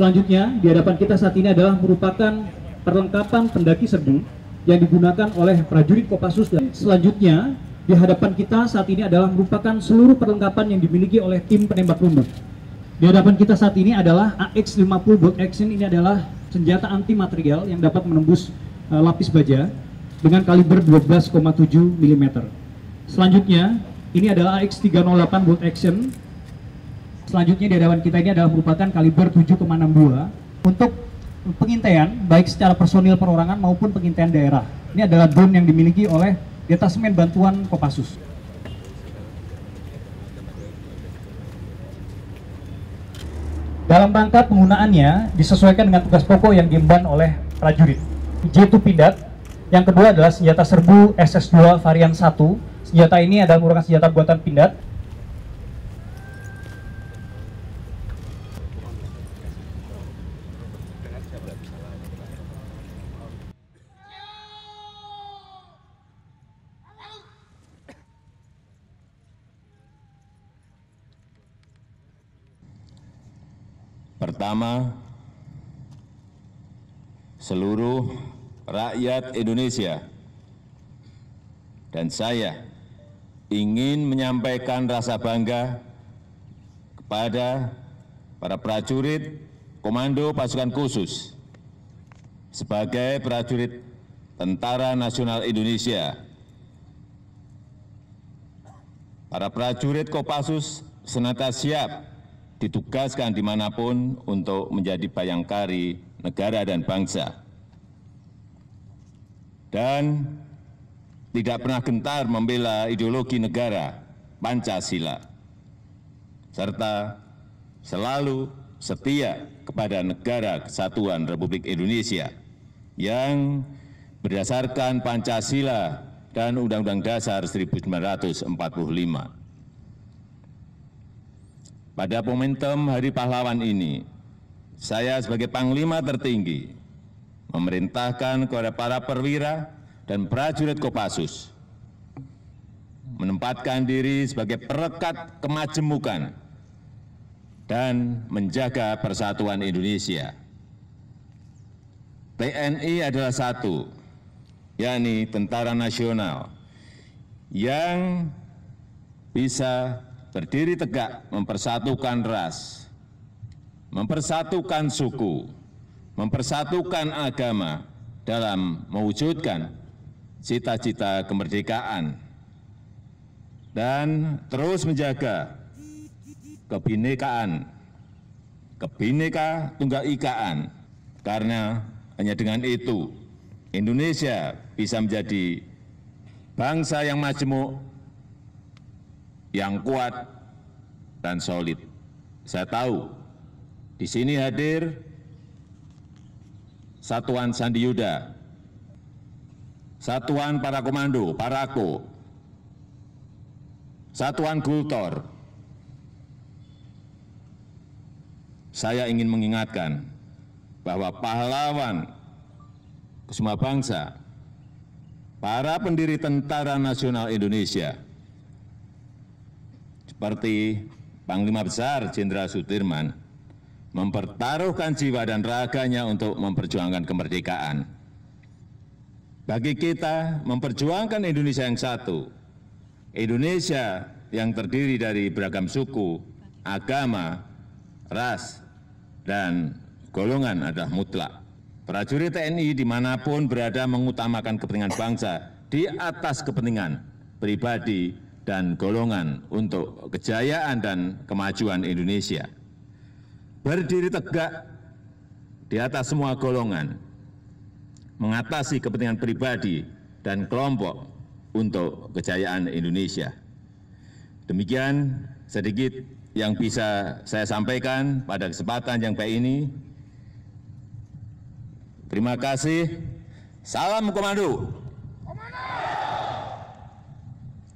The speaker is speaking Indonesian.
Selanjutnya, di hadapan kita saat ini adalah merupakan perlengkapan pendaki serbu yang digunakan oleh prajurit Kopassus dan selanjutnya di hadapan kita saat ini adalah merupakan seluruh perlengkapan yang dimiliki oleh tim penembak rumput Di hadapan kita saat ini adalah AX50 Bolt Action ini adalah senjata anti material yang dapat menembus eh, lapis baja dengan kaliber 12,7 mm. Selanjutnya, ini adalah AX308 Bolt Action Selanjutnya di hadapan kita ini adalah merupakan kaliber 7,62 untuk pengintaian baik secara personil perorangan maupun pengintaian daerah. Ini adalah drone yang dimiliki oleh detasemen bantuan Kopassus. Dalam rangka penggunaannya disesuaikan dengan tugas pokok yang diemban oleh prajurit. J2 Pindad, yang kedua adalah senjata serbu SS2 varian 1. Senjata ini adalah merupakan senjata buatan Pindad Pertama, seluruh rakyat Indonesia dan saya ingin menyampaikan rasa bangga kepada para prajurit Komando Pasukan Khusus sebagai prajurit Tentara Nasional Indonesia. Para prajurit Kopassus senata siap ditugaskan dimanapun untuk menjadi bayangkari negara dan bangsa. Dan tidak pernah gentar membela ideologi negara Pancasila, serta selalu setia kepada negara kesatuan Republik Indonesia yang berdasarkan Pancasila dan Undang-Undang Dasar 1945. Pada momentum Hari Pahlawan ini, saya sebagai Panglima tertinggi memerintahkan kepada para perwira dan prajurit Kopassus menempatkan diri sebagai perekat kemajemukan dan menjaga persatuan Indonesia. TNI adalah satu, yakni Tentara Nasional, yang bisa berdiri tegak mempersatukan ras, mempersatukan suku, mempersatukan agama dalam mewujudkan cita-cita kemerdekaan dan terus menjaga kebinekaan, kebineka tunggal ikaan, karena hanya dengan itu Indonesia bisa menjadi bangsa yang majemuk yang kuat dan solid. Saya tahu di sini hadir Satuan Sandi Yuda, Satuan para komando, parako, Satuan Gultor. Saya ingin mengingatkan bahwa pahlawan semua bangsa, para pendiri Tentara Nasional Indonesia, seperti Panglima Besar Jenderal Sudirman mempertaruhkan jiwa dan raganya untuk memperjuangkan kemerdekaan. Bagi kita memperjuangkan Indonesia yang satu, Indonesia yang terdiri dari beragam suku, agama, ras, dan golongan adalah mutlak. Prajurit TNI dimanapun berada mengutamakan kepentingan bangsa di atas kepentingan pribadi dan golongan untuk kejayaan dan kemajuan Indonesia. Berdiri tegak di atas semua golongan, mengatasi kepentingan pribadi dan kelompok untuk kejayaan Indonesia. Demikian sedikit yang bisa saya sampaikan pada kesempatan yang baik ini. Terima kasih. Salam komando.